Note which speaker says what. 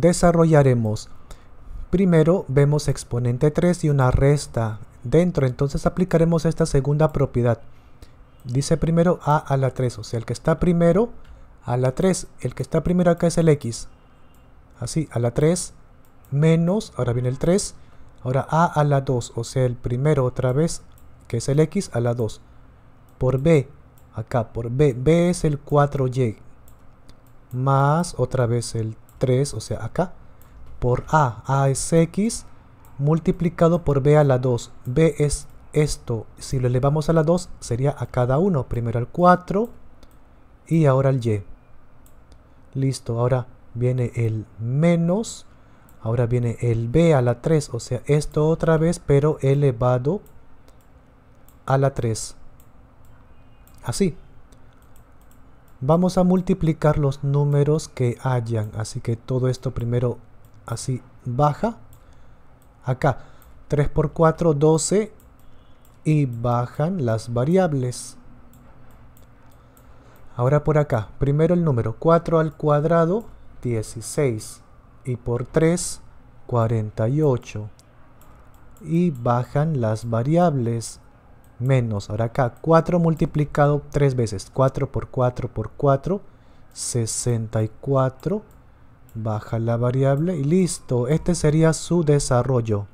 Speaker 1: desarrollaremos. Primero vemos exponente 3 y una resta dentro, entonces aplicaremos esta segunda propiedad. Dice primero a a la 3, o sea, el que está primero a la 3, el que está primero acá es el x. Así, a la 3, menos, ahora viene el 3, ahora a a la 2, o sea, el primero otra vez, que es el x, a la 2. Por b, acá, por b, b es el 4y, más otra vez el o sea acá, por A, A es X, multiplicado por B a la 2. B es esto, si lo elevamos a la 2 sería a cada uno, primero al 4 y ahora al Y. Listo, ahora viene el menos, ahora viene el B a la 3, o sea esto otra vez pero elevado a la 3. Así, Vamos a multiplicar los números que hayan. Así que todo esto primero así baja. Acá 3 por 4, 12. Y bajan las variables. Ahora por acá. Primero el número 4 al cuadrado, 16. Y por 3, 48. Y bajan las variables menos, ahora acá, 4 multiplicado 3 veces, 4 por 4 por 4, 64, baja la variable y listo, este sería su desarrollo.